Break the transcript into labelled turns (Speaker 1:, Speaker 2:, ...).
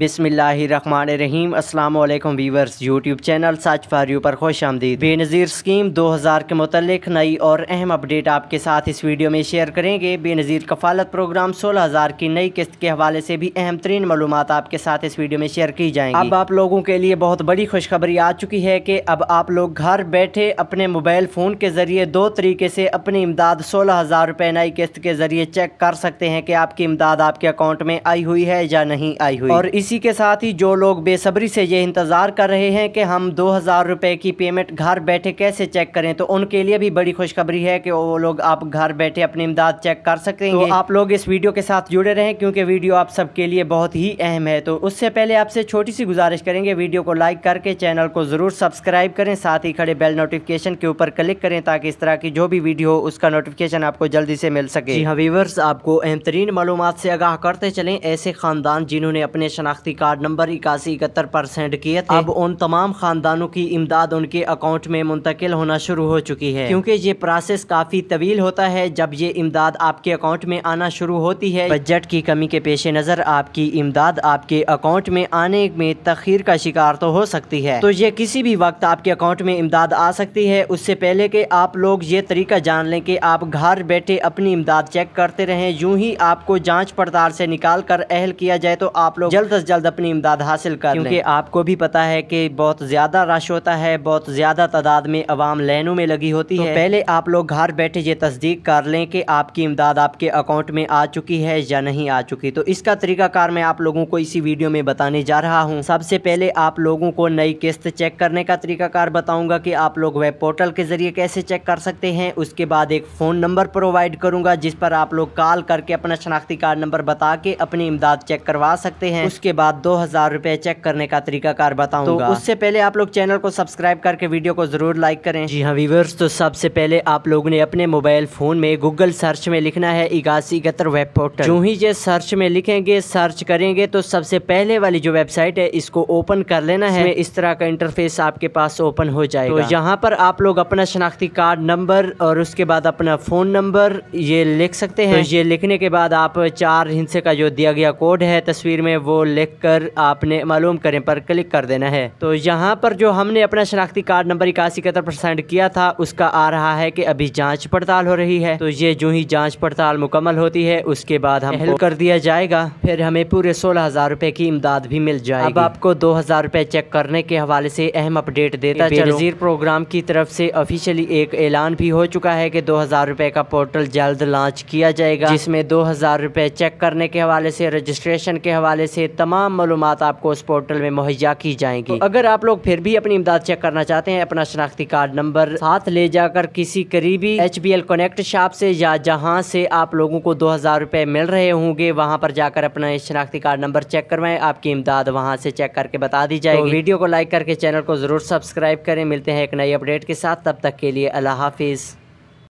Speaker 1: बिसमिल्ल रहीम वालेकुम viewers YouTube channel सच फॉर यू पर खुश आमदीद बेनज़ीर स्कीम 2000 के मतलब नई और अहम अपडेट आपके साथ इस वीडियो में शेयर करेंगे बेनज़ीर कफालत प्रोग्राम 16000 की नई किस्त के हवाले से भी अहम तरीन मालूम आपके साथ इस वीडियो में शेयर की जाएंगी अब आप लोगों के लिए बहुत बड़ी खुशखबरी आ चुकी है कि अब आप लोग घर बैठे अपने मोबाइल फ़ोन के ज़रिए दो तरीके से अपनी इमदाद सोलह हज़ार रुपये नई किस्त के ज़रिए चेक कर सकते हैं कि आपकी इमदाद आपके अकाउंट में आई हुई है या नहीं आई हुई और इस इसी के साथ ही जो लोग बेसब्री से ये इंतज़ार कर रहे हैं कि हम दो हज़ार रुपये की पेमेंट घर बैठे कैसे चेक करें तो उनके लिए भी बड़ी खुशखबरी है कि वो लोग आप घर बैठे अपनी इमदाद चेक कर सकते हैं तो आप लोग इस वीडियो के साथ जुड़े रहें क्योंकि वीडियो आप सबके लिए बहुत ही अहम है तो उससे पहले आपसे छोटी सी गुजारिश करेंगे वीडियो को लाइक करके चैनल को ज़रूर सब्सक्राइब करें साथ ही खड़े बेल नोटिफिकेशन के ऊपर क्लिक करें ताकि इस तरह की जो भी वीडियो हो उसका नोटिफिकेशन आपको जल्दी से मिल सके जी हाँ, आपको अहम तरीन मालूम से आगाह करते चलें ऐसे ख़ानदान जिन्होंने अपने शनाख्त शनाख्ती कार्ड नंबर इक्यासी इकहत्तर पर सेंड किए थे अब उन तमाम खानदानों की इमदाद उनके अकाउंट में मुंतकिल होना शुरू हो चुकी है क्योंकि ये प्रोसेस काफ़ी तवील होता है जब ये इमदाद आपके अकाउंट में आना शुरू होती है बजट की कमी के पेश नज़र आपकी इमदाद आपके अकाउंट में आने में तखीर का शिकार तो हो सकती है तो ये किसी भी वक्त आपके अकाउंट में इमदाद आ सकती है उससे पहले के आप लोग ये तरीका जान लें कि आप घर बैठे अपनी इमदाद चेक करते रहें यूं ही आपको जाँच पड़ताल से निकाल कर अहल किया जाए तो आप लोग जल्द से जल्द अपनी इमदाद हासिल कर क्योंकि आपको भी पता है कि बहुत ज़्यादा रश होता है बहुत ज़्यादा तादाद में आवाम लाइनों में लगी होती तो है पहले आप लोग घर बैठे ये तस्दीक कर लें कि आपकी इमदाद आपके अकाउंट में आ चुकी है या नहीं आ चुकी तो इसका तरीकाकार मैं आप लोगों को इसी वीडियो में बताने जा रहा हूँ सबसे पहले आप लोगों को नई किस्त चेक करने का तरीकाकार बताऊंगा की आप लोग वेब पोर्टल के ज़रिए कैसे चेक कर सकते हैं उसके बाद एक फ़ोन नंबर प्रोवाइड करूंगा जिस पर आप लोग कॉल करके अपना शनाख्ती कार्ड नंबर बता के अपनी इमदाद चेक करवा सकते हैं उसके बाद दो हज़ार रूपए चेक करने का तरीकाकार बताऊंगा तो उससे पहले आप लोग चैनल को सब्सक्राइब करके वीडियो को ज़रूर लाइक करें जी हाँ व्यूवर्स तो सबसे पहले आप लोगों ने अपने मोबाइल फ़ोन में गूगल सर्च में लिखना है इक्यासी इकहत्तर वेब पोर्टल जो ही ये सर्च में लिखेंगे सर्च करेंगे तो सबसे पहले वाली जो वेबसाइट है इसको ओपन कर लेना है इस तरह का इंटरफेस आपके पास ओपन हो जाएगा तो यहाँ पर आप लोग अपना शनाख्ती कार्ड नंबर और उसके बाद अपना फ़ोन नंबर ये लिख सकते हैं तो ये लिखने के बाद आप चार हिंसे का जो दिया गया कोड है तस्वीर में वो सेलेक्ट कर आपने मालूम करें पर क्लिक कर देना है तो यहाँ पर जो हमने अपना शनाख्ती कार्ड नंबर इक्यासी इकहत्तर पर सेंड किया था उसका आ रहा है कि अभी जांच पड़ताल हो रही है तो ये जो ही जांच पड़ताल मुकम्मल होती है उसके बाद हम हेल्प कर दिया जाएगा फिर हमें पूरे सोलह हजार रुपए की इमदाद भी मिल जाएगी अब आपको दो हजार रुपए चेक करने के हवाले से अहम अपडेट देता जलजीर प्रोग्राम की तरफ से ऑफिशियली एक ऐलान भी हो चुका है कि दो हजार रुपए का पोर्टल जल्द लॉन्च किया जाएगा जिसमें दो हजार रुपए चेक करने के हवाले से रजिस्ट्रेशन के हवाले से तमाम मालूम आपको उस पोर्टल में मुहैया की जाएंगी तो अगर आप लोग फिर भी अपनी इमदाद चेक करना चाहते हैं अपना शनाख्ती कार्ड नंबर साथ ले जाकर किसी करीबी H B L connect shop से या जहाँ से आप लोगों को दो हज़ार रूपए मिल रहे होंगे वहाँ पर जाकर अपना शनाख्ती कार्ड नंबर चेक करवाएं आपकी इमदाद वहाँ से चेक करके बता दी जाएगी तो वीडियो को लाइक करके चैनल को ज़रूर सब्सक्राइब करें मिलते हैं एक नई अपडेट के साथ तब तक के लिए अल्लाह हाफिज़